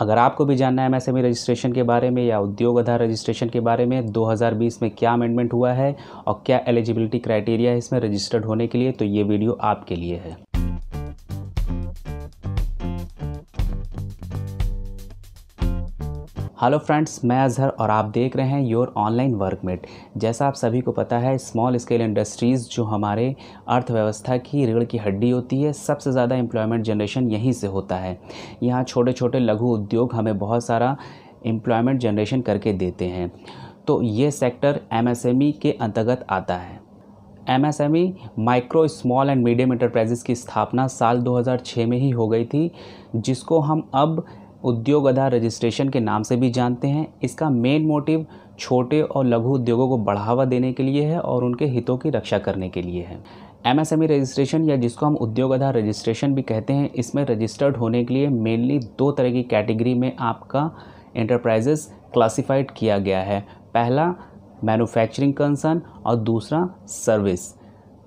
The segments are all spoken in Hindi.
अगर आपको भी जानना है एमएसएमई रजिस्ट्रेशन के बारे में या उद्योग आधार रजिस्ट्रेशन के बारे में 2020 में क्या अमेंडमेंट हुआ है और क्या एलिजिबिलिटी क्राइटेरिया है इसमें रजिस्टर्ड होने के लिए तो ये वीडियो आपके लिए है हेलो फ्रेंड्स मैं अजहर और आप देख रहे हैं योर ऑनलाइन वर्कमेट जैसा आप सभी को पता है स्मॉल स्केल इंडस्ट्रीज़ जो हमारे अर्थव्यवस्था की रीढ़ की हड्डी होती है सबसे ज़्यादा एम्प्लॉयमेंट जनरेशन यहीं से होता है यहाँ छोटे छोटे लघु उद्योग हमें बहुत सारा एम्प्लॉयमेंट जनरेशन करके देते हैं तो ये सेक्टर एम e के अंतर्गत आता है ई micro small and medium enterprises की स्थापना साल 2006 में ही हो गई थी जिसको हम अब उद्योग आधार रजिस्ट्रेशन के नाम से भी जानते हैं इसका मेन मोटिव छोटे और लघु उद्योगों को बढ़ावा देने के लिए है और उनके हितों की रक्षा करने के लिए है एमएसएमई रजिस्ट्रेशन या जिसको हम उद्योग आधार रजिस्ट्रेशन भी कहते हैं इसमें रजिस्टर्ड होने के लिए मेनली दो तरह की कैटेगरी में आपका एंटरप्राइजेस क्लासिफाइड किया गया है पहला मैन्युफैक्चरिंग कंसर्न और दूसरा सर्विस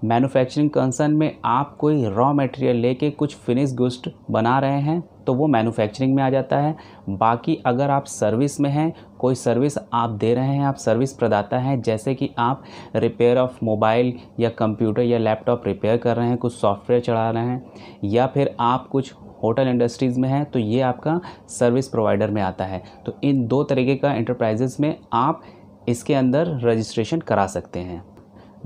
मैन्युफैक्चरिंग कंसर्न में आप कोई रॉ मटेरियल लेके कुछ फिनिश गुस्ट बना रहे हैं तो वो मैन्युफैक्चरिंग में आ जाता है बाकी अगर आप सर्विस में हैं कोई सर्विस आप दे रहे हैं आप सर्विस प्रदाता हैं जैसे कि आप रिपेयर ऑफ मोबाइल या कंप्यूटर या लैपटॉप रिपेयर कर रहे हैं कुछ सॉफ्टवेयर चढ़ा रहे हैं या फिर आप कुछ होटल इंडस्ट्रीज़ में है तो ये आपका सर्विस प्रोवाइडर में आता है तो इन दो तरीके का इंटरप्राइजेज़ में आप इसके अंदर रजिस्ट्रेशन करा सकते हैं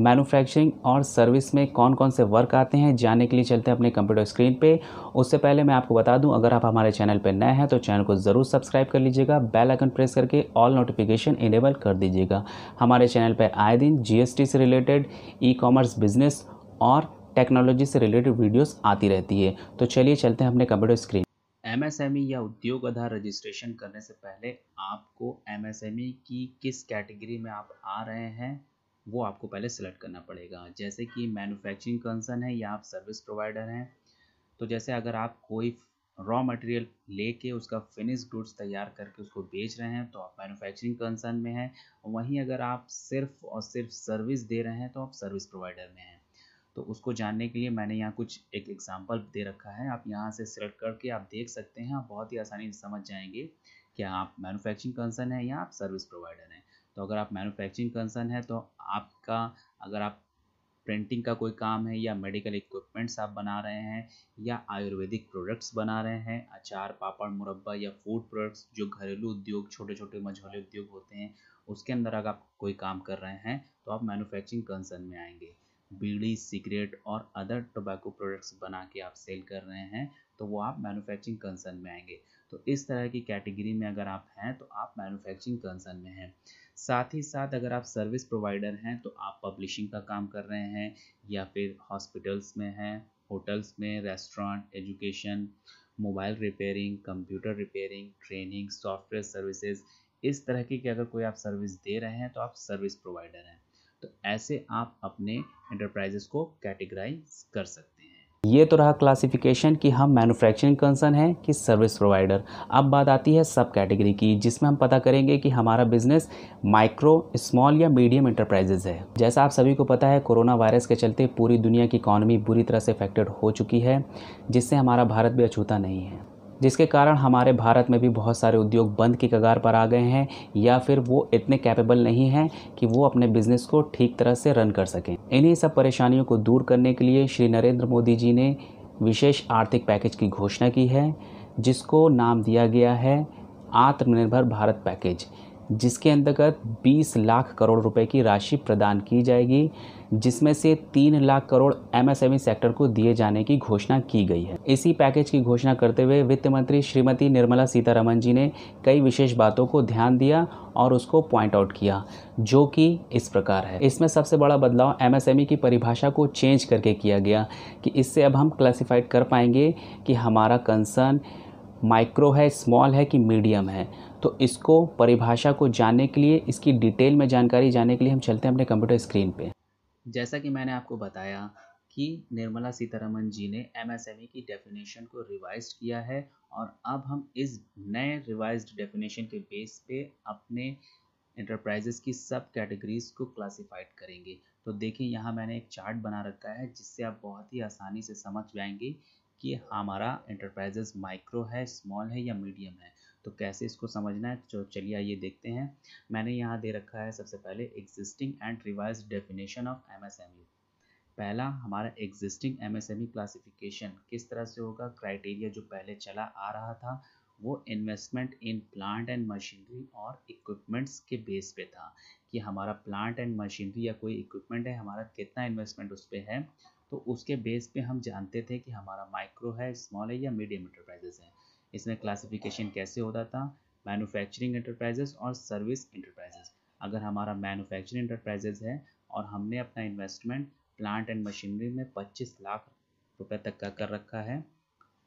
मैन्युफैक्चरिंग और सर्विस में कौन कौन से वर्क आते हैं जानने के लिए चलते हैं अपने कंप्यूटर स्क्रीन पे उससे पहले मैं आपको बता दूं अगर आप हमारे चैनल पर नए हैं तो चैनल को ज़रूर सब्सक्राइब कर लीजिएगा बेल आइकन प्रेस करके ऑल नोटिफिकेशन इनेबल कर दीजिएगा हमारे चैनल पर आए दिन जीएसटी से रिलेटेड ई कॉमर्स बिजनेस और टेक्नोलॉजी से रिलेटेड वीडियोज़ आती रहती है तो चलिए चलते हैं अपने कंप्यूटर स्क्रीन ई या उद्योग आधार रजिस्ट्रेशन करने से पहले आपको ई e की किस कैटेगरी में आप आ रहे हैं वो आपको पहले सेलेक्ट करना पड़ेगा जैसे कि मैन्युफैक्चरिंग कंसर्न है या आप सर्विस प्रोवाइडर हैं तो जैसे अगर आप कोई रॉ मटेरियल लेके उसका फिनिश गुड्स तैयार करके उसको बेच रहे हैं तो आप मैन्युफैक्चरिंग कंसर्न में हैं वहीं अगर आप सिर्फ और सिर्फ सर्विस दे रहे हैं तो आप सर्विस प्रोवाइडर में हैं तो उसको जानने के लिए मैंने यहाँ कुछ एक एग्जाम्पल दे रखा है आप यहाँ से सिलेक्ट करके आप देख सकते हैं आप बहुत ही आसानी से समझ जाएंगे कि आप मैनुफैक्चरिंग कंसर्न है या आप सर्विस प्रोवाइडर हैं तो अगर आप मैन्युफैक्चरिंग कंसर्न है तो आपका अगर आप प्रिंटिंग का कोई काम है या मेडिकल इक्विपमेंट्स आप बना रहे हैं या आयुर्वेदिक प्रोडक्ट्स बना रहे हैं अचार पापड़ मुरब्बा या फूड प्रोडक्ट्स जो घरेलू उद्योग छोटे छोटे मझोले उद्योग होते हैं उसके अंदर अगर आप कोई काम कर रहे हैं तो आप मैन्युफैक्चरिंग कंसर्न में आएंगे बीड़ी सिगरेट और अदर टोबैको प्रोडक्ट्स बना के आप सेल कर रहे हैं तो वो आप मैन्युफैक्चरिंग कंसर्न में आएंगे तो इस तरह की कैटेगरी में अगर आप हैं तो आप मैन्युफैक्चरिंग कंसर्न में हैं साथ ही साथ अगर आप सर्विस प्रोवाइडर हैं तो आप पब्लिशिंग का काम कर रहे हैं या फिर हॉस्पिटल्स में हैं होटल्स में restaurant education mobile repairing computer repairing training software services इस तरह की कि अगर कोई आप सर्विस दे रहे हैं तो आप सर्विस प्रोवाइडर हैं तो ऐसे आप अपने इंटरप्राइजेस को कैटेगराइज कर सकते हैं ये तो रहा क्लासिफिकेशन कि हम मैन्युफैक्चरिंग कंसर्न हैं कि सर्विस प्रोवाइडर अब बात आती है सब कैटेगरी की जिसमें हम पता करेंगे कि हमारा बिजनेस माइक्रो स्मॉल या मीडियम इंटरप्राइजेज है जैसा आप सभी को पता है कोरोना वायरस के चलते पूरी दुनिया की इकॉनमी बुरी तरह से इफेक्टेड हो चुकी है जिससे हमारा भारत भी अछूता नहीं है जिसके कारण हमारे भारत में भी बहुत सारे उद्योग बंद की कगार पर आ गए हैं या फिर वो इतने कैपेबल नहीं हैं कि वो अपने बिजनेस को ठीक तरह से रन कर सकें इन्हीं सब परेशानियों को दूर करने के लिए श्री नरेंद्र मोदी जी ने विशेष आर्थिक पैकेज की घोषणा की है जिसको नाम दिया गया है आत्मनिर्भर भारत पैकेज जिसके अंतर्गत 20 लाख करोड़ रुपए की राशि प्रदान की जाएगी जिसमें से तीन लाख करोड़ एमएसएमई सेक्टर को दिए जाने की घोषणा की गई है इसी पैकेज की घोषणा करते हुए वित्त मंत्री श्रीमती निर्मला सीतारमन जी ने कई विशेष बातों को ध्यान दिया और उसको पॉइंट आउट किया जो कि इस प्रकार है इसमें सबसे बड़ा बदलाव एमएसएमई की परिभाषा को चेंज करके किया गया कि इससे अब हम क्लासिफाइड कर पाएंगे कि हमारा कंसर्न माइक्रो है स्मॉल है कि मीडियम है तो इसको परिभाषा को जानने के लिए इसकी डिटेल में जानकारी जानने के लिए हम चलते हैं अपने कंप्यूटर स्क्रीन पे जैसा कि मैंने आपको बताया कि निर्मला सीतारमन जी ने एम e की डेफिनेशन को रिवाइज किया है और अब हम इस नए रिवाइज डेफिनेशन के बेस पे अपने इंटरप्राइजेस की सब कैटेगरीज को क्लासिफाइड करेंगे तो देखिए यहाँ मैंने एक चार्ट बना रखा है जिससे आप बहुत ही आसानी से समझ जाएंगे कि हमारा इंटरप्राइजेस माइक्रो है स्मॉल है या मीडियम है तो कैसे इसको समझना है तो चलिए आइए देखते हैं मैंने यहाँ दे रखा है सबसे पहले existing and revise definition of MSME पहला हमारा एग्जिस्टिंग एमएसएमई क्लासिफिकेशन किस तरह से होगा क्राइटेरिया जो पहले चला आ रहा था वो investment in plant and machinery और इक्विपमेंट्स के बेस पे था कि हमारा प्लांट एंड मशीनरी या कोई इक्विपमेंट है हमारा कितना इन्वेस्टमेंट उस पर है तो उसके बेस पे हम जानते थे कि हमारा माइक्रो है स्मॉल है या मीडियम इंटरप्राइजेस है इसमें क्लासिफिकेशन कैसे होता था मैन्युफैक्चरिंग इंटरप्राइजेस और सर्विस इंटरप्राइजेस अगर हमारा मैन्युफैक्चरिंग इंटरप्राइजेस है और हमने अपना इन्वेस्टमेंट प्लांट एंड मशीनरी में 25 लाख रुपए तक का कर रखा है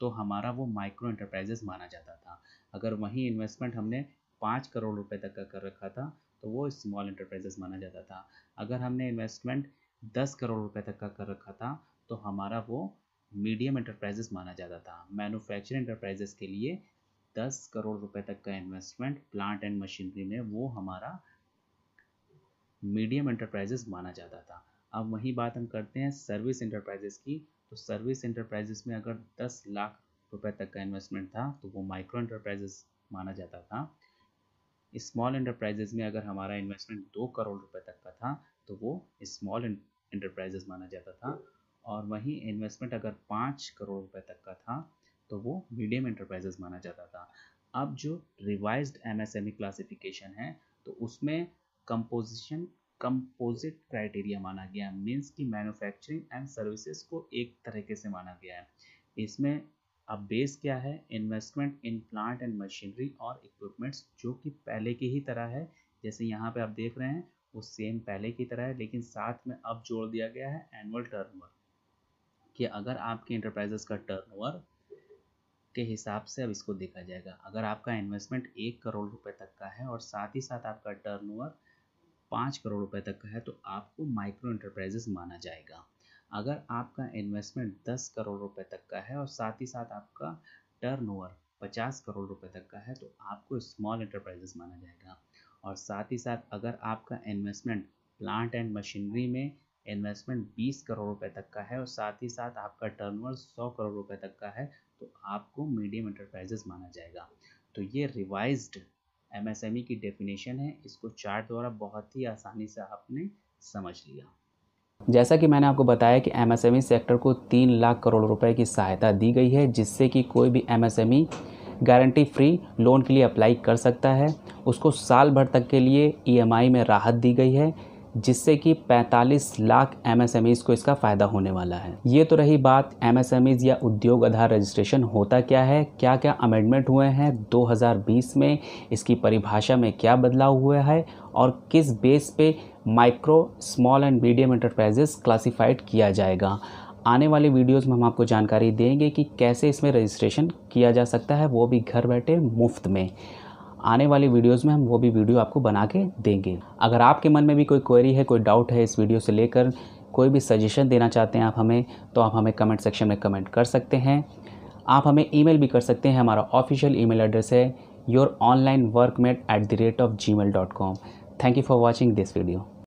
तो हमारा वो माइक्रो इंटरप्राइजेस माना जाता था अगर वही इन्वेस्टमेंट हमने पाँच करोड़ रुपए तक का कर रखा था तो वो स्मॉल इंटरप्राइजेस माना जाता था अगर हमने इन्वेस्टमेंट दस करोड़ रुपए तक का कर रखा था तो हमारा वो मीडियम इंटरप्राइजेस माना जाता था मैन्युफैक्चरिंग इंटरप्राइजेस के लिए दस करोड़ रुपए तक का इन्वेस्टमेंट प्लांट एंड मशीनरी में वो हमारा मीडियम इंटरप्राइजेस माना जाता था अब वही बात हम करते हैं सर्विस इंटरप्राइजेस की तो सर्विस इंटरप्राइजेस में अगर दस लाख रुपए तक का इन्वेस्टमेंट था तो वो माइक्रो इंटरप्राइजेस माना जाता था स्मॉल इंटरप्राइजेज़ में अगर हमारा इन्वेस्टमेंट दो करोड़ रुपए तक का था तो वो स्मॉल इंटरप्राइजेज माना जाता था और वहीं इन्वेस्टमेंट अगर पाँच करोड़ रुपए तक का था तो वो मीडियम इंटरप्राइजेज माना जाता था अब जो एम एमएसएमई क्लासिफिकेशन है तो उसमें कंपोजिशन कंपोजिट क्राइटेरिया माना गया मीन्स की मैन्युफैक्चरिंग एंड सर्विसेज को एक तरीके से माना गया है इसमें अब बेस क्या है investment in plant and machinery और इक्विपमेंट्स जो कि पहले की ही तरह है जैसे यहाँ पे आप देख रहे हैं वो सेम पहले की तरह है लेकिन साथ में अब जोड़ दिया गया है एनुअल टर्नओवर कि अगर आपके इंटरप्राइजेस का टर्नओवर के हिसाब से अब इसको देखा जाएगा अगर आपका इन्वेस्टमेंट एक करोड़ रुपए तक का है और साथ ही साथ आपका टर्नओवर पाँच करोड़ रुपए तक का है तो आपको माइक्रो इंटरप्राइजेस माना जाएगा अगर आपका इन्वेस्टमेंट दस करोड़ रुपए तक का है और साथ ही साथ आपका टर्नओवर 50 करोड़ रुपए तक का है तो आपको स्मॉल इंटरप्राइजेस माना जाएगा और साथ ही साथ अगर आपका इन्वेस्टमेंट प्लांट एंड मशीनरी में इन्वेस्टमेंट 20 करोड़ रुपए तक का है और साथ ही साथ आपका टर्नओवर 100 करोड़ रुपए तक का है तो आपको मीडियम इंटरप्राइजेस माना जाएगा तो ये रिवाइज्ड एमएसएमई e की डेफिनेशन है इसको चार्ट द्वारा बहुत ही आसानी से आपने समझ लिया जैसा कि मैंने आपको बताया कि एमएसएमई e सेक्टर को तीन लाख करोड़ रुपए की सहायता दी गई है जिससे कि कोई भी MSME e guarantee free loan के लिए अप्लाई कर सकता है उसको साल भर तक के लिए ईएमआई e में राहत दी गई है जिससे कि 45 लाख एम को इसका फ़ायदा होने वाला है ये तो रही बात एम या उद्योग आधार रजिस्ट्रेशन होता क्या है क्या क्या अमेंडमेंट हुए हैं 2020 में इसकी परिभाषा में क्या बदलाव हुआ है और किस बेस पे micro small and medium enterprises classified किया जाएगा आने वाले वीडियोस में हम आपको जानकारी देंगे कि कैसे इसमें रजिस्ट्रेशन किया जा सकता है वो भी घर बैठे मुफ्त में आने वाले वीडियोस में हम वो भी वीडियो आपको बना के देंगे अगर आपके मन में भी कोई क्वेरी है कोई डाउट है इस वीडियो से लेकर कोई भी सजेशन देना चाहते हैं आप हमें तो आप हमें कमेंट सेक्शन में कमेंट कर सकते हैं आप हमें ईमेल भी कर सकते हैं हमारा ऑफिशियल ईमेल एड्रेस है your online work mate at the rate of Gmail dot com thank you for watching this video